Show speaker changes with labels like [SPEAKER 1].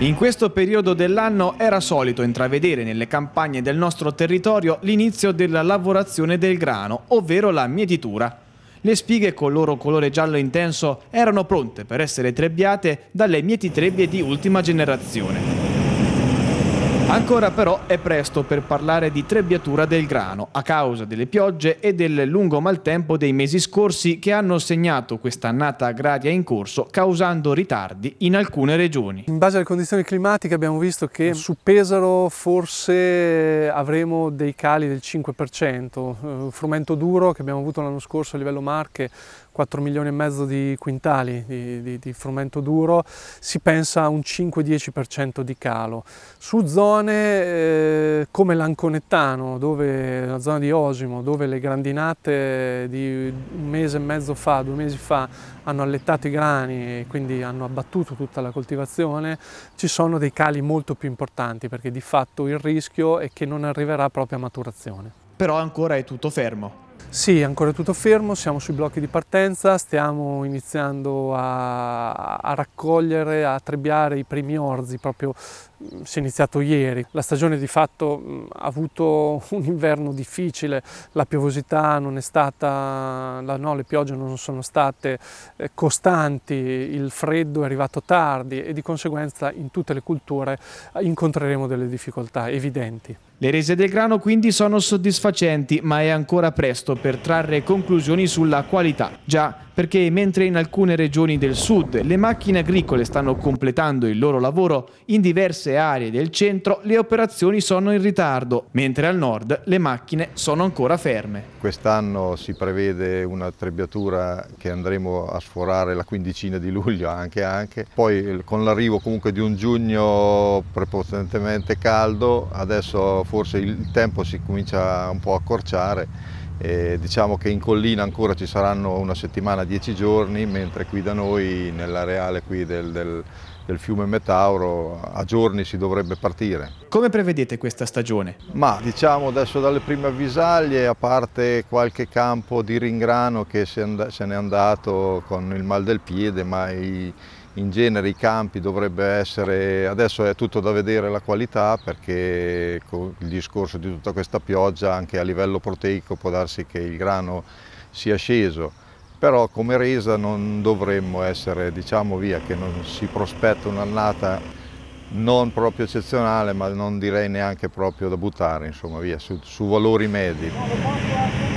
[SPEAKER 1] In questo periodo dell'anno era solito intravedere nelle campagne del nostro territorio l'inizio della lavorazione del grano, ovvero la mietitura. Le spighe col loro colore giallo intenso erano pronte per essere trebbiate dalle mietitrebbie di ultima generazione. Ancora però è presto per parlare di trebbiatura del grano a causa delle piogge e del lungo maltempo dei mesi scorsi che hanno segnato quest'annata agraria in corso causando ritardi in alcune regioni. In base alle condizioni climatiche abbiamo
[SPEAKER 2] visto che su Pesaro forse avremo dei cali del 5%, eh, frumento duro che abbiamo avuto l'anno scorso a livello Marche 4 milioni e mezzo di quintali di, di, di frumento duro, si pensa a un 5-10% di calo. Su zone eh, come l'Anconettano, dove, la zona di Osimo, dove le grandinate di un mese e mezzo fa, due mesi fa, hanno allettato i grani e quindi hanno abbattuto tutta la coltivazione, ci sono dei cali molto più importanti perché di fatto il rischio è che non arriverà proprio a maturazione. Però ancora è tutto fermo. Sì, ancora tutto fermo, siamo sui blocchi di partenza, stiamo iniziando a, a raccogliere, a trebbiare i primi orzi proprio Mm, si è iniziato ieri. La stagione di fatto mm, ha avuto un inverno difficile, la piovosità non è stata, la, no, le piogge non sono state eh, costanti, il freddo è arrivato tardi e di conseguenza in tutte le culture
[SPEAKER 1] eh, incontreremo delle difficoltà evidenti. Le rese del grano quindi sono soddisfacenti, ma è ancora presto per trarre conclusioni sulla qualità. Già, perché mentre in alcune regioni del sud le macchine agricole stanno completando il loro lavoro, in diverse diverse aree del centro le operazioni sono in ritardo, mentre al nord le macchine sono ancora ferme.
[SPEAKER 3] Quest'anno si prevede una trebbiatura che andremo a sforare la quindicina di luglio anche, anche. poi con l'arrivo comunque di un giugno prepotentemente caldo adesso forse il tempo si comincia un po' a accorciare eh, diciamo che in collina ancora ci saranno una settimana, dieci giorni, mentre qui da noi, nell'areale del, del, del fiume Metauro, a giorni si dovrebbe partire. Come prevedete questa stagione? Ma diciamo adesso dalle prime avvisaglie, a parte qualche campo di ringrano che se n'è andato con il mal del piede, ma i, in genere i campi dovrebbe essere, adesso è tutto da vedere la qualità perché con il discorso di tutta questa pioggia anche a livello proteico può darsi che il grano sia sceso, però come resa non dovremmo essere, diciamo via, che non si prospetta un'annata non proprio eccezionale ma non direi neanche proprio da buttare, insomma via, su, su valori medi.